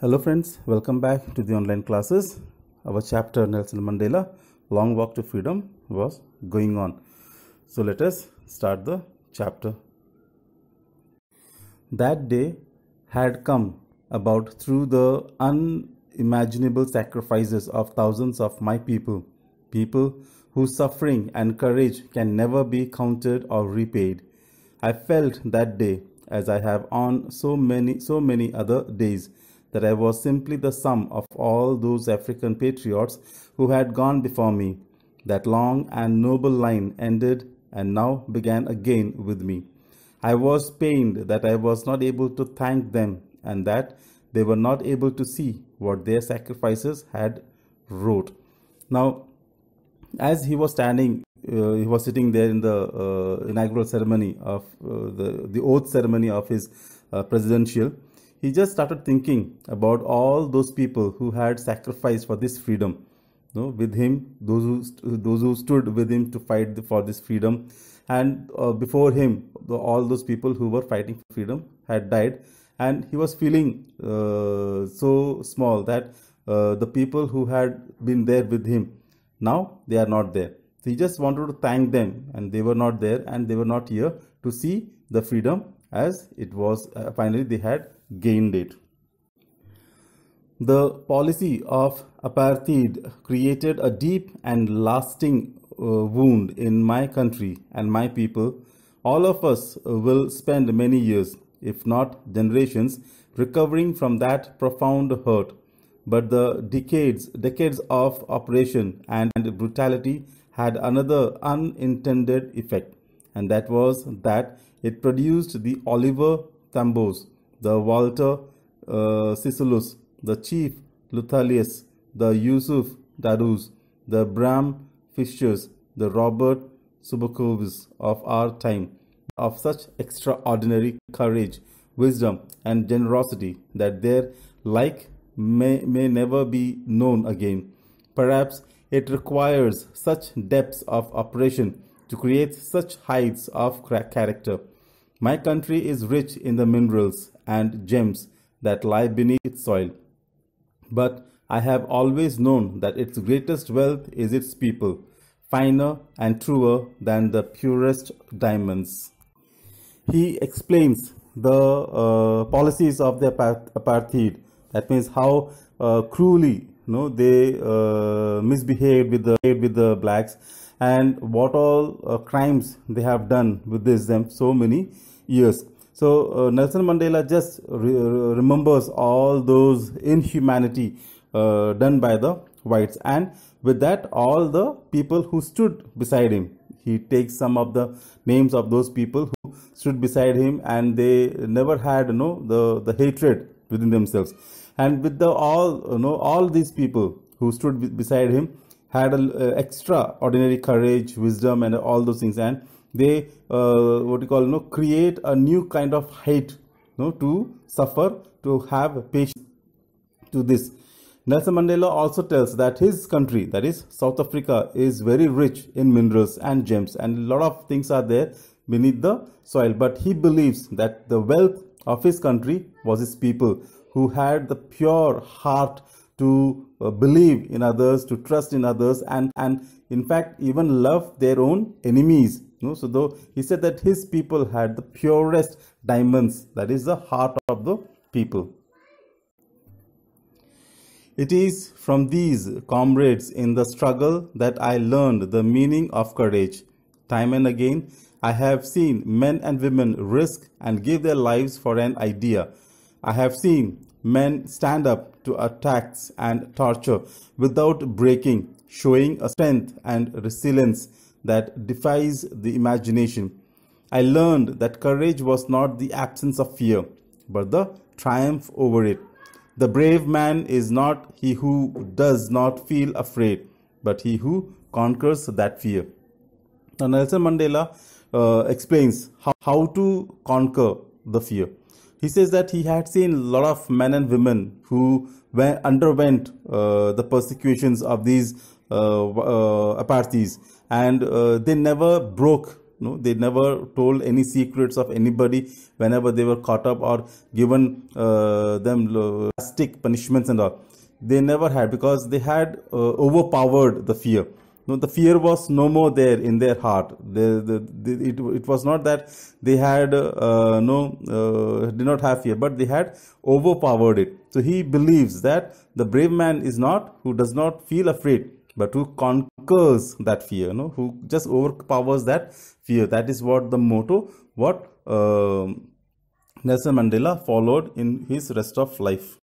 Hello friends, welcome back to the online classes. Our chapter Nelson Mandela, Long Walk to Freedom was going on. So let us start the chapter. That day had come about through the unimaginable sacrifices of thousands of my people, people whose suffering and courage can never be counted or repaid. I felt that day as I have on so many so many other days that I was simply the sum of all those African patriots who had gone before me. That long and noble line ended and now began again with me. I was pained that I was not able to thank them and that they were not able to see what their sacrifices had wrought. Now, as he was standing, uh, he was sitting there in the uh, inaugural ceremony of uh, the, the oath ceremony of his uh, presidential he just started thinking about all those people who had sacrificed for this freedom. You know, with him, those who, those who stood with him to fight the, for this freedom. And uh, before him, the, all those people who were fighting for freedom had died. And he was feeling uh, so small that uh, the people who had been there with him, now they are not there. So he just wanted to thank them and they were not there and they were not here to see the freedom as it was uh, finally they had gained it. The policy of apartheid created a deep and lasting uh, wound in my country and my people. All of us will spend many years, if not generations, recovering from that profound hurt. But the decades, decades of operation and brutality had another unintended effect, and that was that it produced the Oliver Thambos, the Walter uh, the chief Luthalius, the Yusuf Dadus, the Bram Fishers, the Robert Subakovs of our time, of such extraordinary courage, wisdom, and generosity that their like may, may never be known again. Perhaps it requires such depths of operation to create such heights of character. My country is rich in the minerals and gems that lie beneath its soil. But I have always known that its greatest wealth is its people, finer and truer than the purest diamonds. He explains the uh, policies of the apartheid. That means how uh, cruelly you know, they uh, misbehaved with the, with the blacks and what all uh, crimes they have done with this them so many years. So uh, Nelson Mandela just re remembers all those inhumanity uh, done by the whites, and with that, all the people who stood beside him. He takes some of the names of those people who stood beside him, and they never had you know the the hatred within themselves. And with the all you know all these people who stood beside him, had an uh, ordinary courage, wisdom, and all those things, and they uh, what you call you know create a new kind of hate, you know, to suffer, to have patience to this. Nelson Mandela also tells that his country, that is South Africa, is very rich in minerals and gems, and a lot of things are there beneath the soil. But he believes that the wealth of his country was his people who had the pure heart to uh, believe in others, to trust in others, and, and in fact, even love their own enemies. You know? So, though he said that his people had the purest diamonds, that is the heart of the people. It is from these comrades in the struggle that I learned the meaning of courage. Time and again, I have seen men and women risk and give their lives for an idea. I have seen men stand up to attacks and torture without breaking, showing a strength and resilience that defies the imagination. I learned that courage was not the absence of fear, but the triumph over it. The brave man is not he who does not feel afraid, but he who conquers that fear. Now, Nelson Mandela uh, explains how, how to conquer the fear he says that he had seen a lot of men and women who underwent uh, the persecutions of these uh, uh and uh, they never broke no they never told any secrets of anybody whenever they were caught up or given uh, them uh, drastic punishments and all they never had because they had uh, overpowered the fear no, the fear was no more there in their heart. They, they, they, it, it was not that they had uh, no uh, did not have fear, but they had overpowered it. So he believes that the brave man is not who does not feel afraid, but who conquers that fear. No, who just overpowers that fear. That is what the motto. What uh, Nelson Mandela followed in his rest of life.